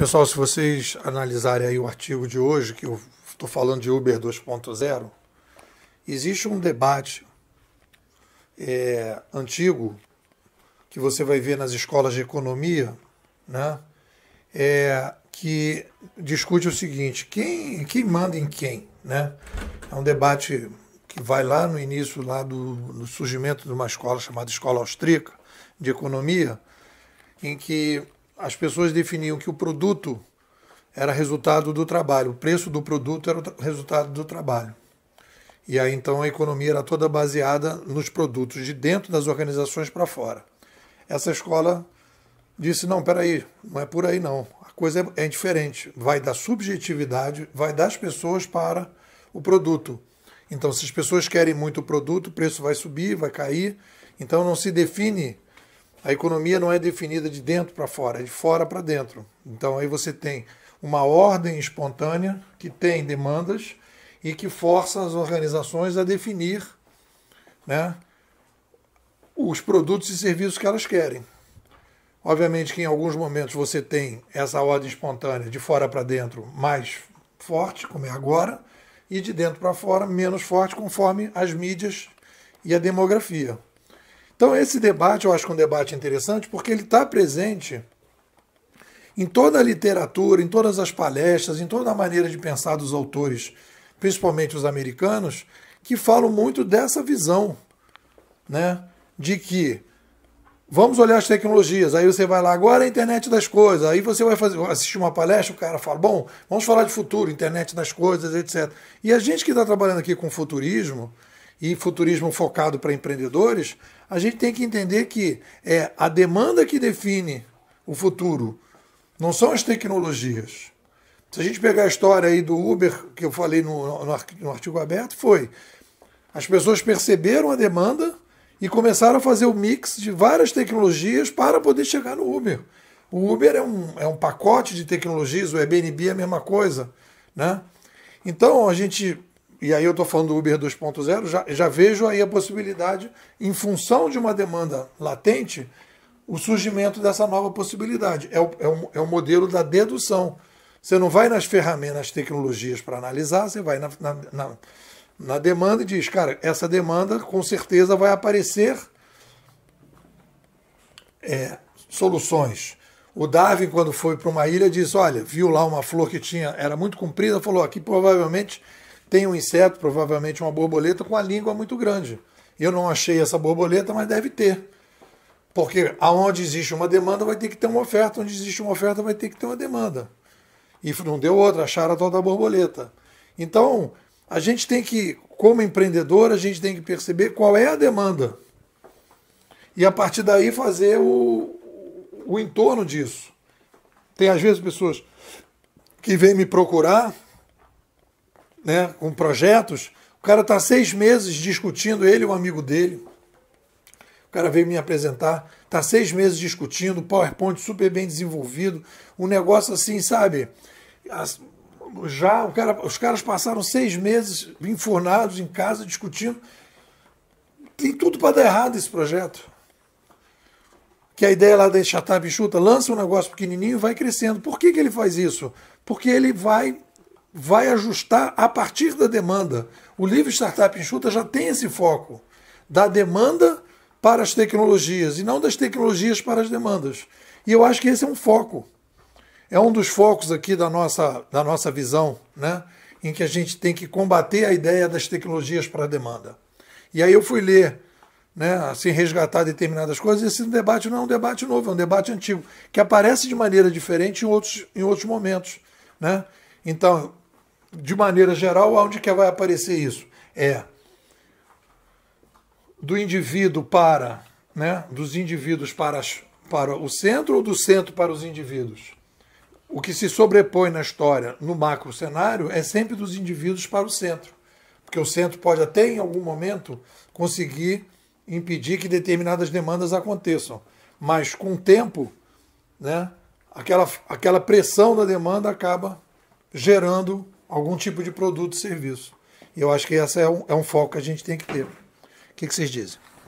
Pessoal, se vocês analisarem aí o artigo de hoje, que eu estou falando de Uber 2.0, existe um debate é, antigo que você vai ver nas escolas de economia, né? É, que discute o seguinte: quem, quem manda em quem, né? É um debate que vai lá no início lá do, do surgimento de uma escola chamada Escola Austríaca de Economia, em que as pessoas definiam que o produto era resultado do trabalho, o preço do produto era o resultado do trabalho. E aí então a economia era toda baseada nos produtos de dentro das organizações para fora. Essa escola disse: não, aí, não é por aí não. A coisa é, é diferente. Vai da subjetividade, vai das pessoas para o produto. Então, se as pessoas querem muito o produto, o preço vai subir, vai cair. Então, não se define a economia não é definida de dentro para fora, é de fora para dentro. Então aí você tem uma ordem espontânea que tem demandas e que força as organizações a definir né, os produtos e serviços que elas querem. Obviamente que em alguns momentos você tem essa ordem espontânea de fora para dentro mais forte, como é agora, e de dentro para fora menos forte, conforme as mídias e a demografia. Então, esse debate eu acho que é um debate interessante porque ele está presente em toda a literatura, em todas as palestras, em toda a maneira de pensar dos autores, principalmente os americanos, que falam muito dessa visão, né? De que vamos olhar as tecnologias, aí você vai lá agora é a internet das coisas, aí você vai fazer, assistir uma palestra, o cara fala, bom, vamos falar de futuro, internet das coisas, etc. E a gente que está trabalhando aqui com futurismo, e futurismo focado para empreendedores, a gente tem que entender que é a demanda que define o futuro, não são as tecnologias. Se a gente pegar a história aí do Uber, que eu falei no, no, no artigo aberto, foi as pessoas perceberam a demanda e começaram a fazer o mix de várias tecnologias para poder chegar no Uber. O Uber é um, é um pacote de tecnologias, o Airbnb é a mesma coisa. Né? Então a gente e aí eu estou falando do Uber 2.0, já, já vejo aí a possibilidade, em função de uma demanda latente, o surgimento dessa nova possibilidade. É o, é o, é o modelo da dedução. Você não vai nas ferramentas, nas tecnologias para analisar, você vai na, na, na, na demanda e diz, cara, essa demanda com certeza vai aparecer é, soluções. O Darwin, quando foi para uma ilha, disse: Olha, viu lá uma flor que tinha, era muito comprida, falou: Aqui provavelmente tem um inseto, provavelmente uma borboleta, com a língua muito grande. Eu não achei essa borboleta, mas deve ter. Porque aonde existe uma demanda vai ter que ter uma oferta, onde existe uma oferta vai ter que ter uma demanda. E não deu outra, acharam a tal da borboleta. Então, a gente tem que, como empreendedor, a gente tem que perceber qual é a demanda. E a partir daí fazer o, o entorno disso. Tem às vezes pessoas que vêm me procurar né, com projetos, o cara está seis meses discutindo, ele e um amigo dele. O cara veio me apresentar, está seis meses discutindo, PowerPoint super bem desenvolvido, um negócio assim, sabe? já cara, os caras passaram seis meses enfurnados em casa discutindo. Tem tudo para dar errado esse projeto. Que a ideia lá da Chatab Chuta lança um negócio pequenininho e vai crescendo. Por que, que ele faz isso? Porque ele vai vai ajustar a partir da demanda. O livro Startup Enxuta já tem esse foco da demanda para as tecnologias e não das tecnologias para as demandas. E eu acho que esse é um foco. É um dos focos aqui da nossa, da nossa visão, né? em que a gente tem que combater a ideia das tecnologias para a demanda. E aí eu fui ler, né, assim, resgatar determinadas coisas, e esse debate não é um debate novo, é um debate antigo, que aparece de maneira diferente em outros, em outros momentos. Né? Então, de maneira geral, onde que vai aparecer isso? É do indivíduo para, né, dos indivíduos para, as, para o centro ou do centro para os indivíduos? O que se sobrepõe na história, no macro cenário, é sempre dos indivíduos para o centro. Porque o centro pode até em algum momento conseguir impedir que determinadas demandas aconteçam. Mas com o tempo, né, aquela, aquela pressão da demanda acaba gerando algum tipo de produto e serviço. Eu acho que esse é um, é um foco que a gente tem que ter. O que, que vocês dizem?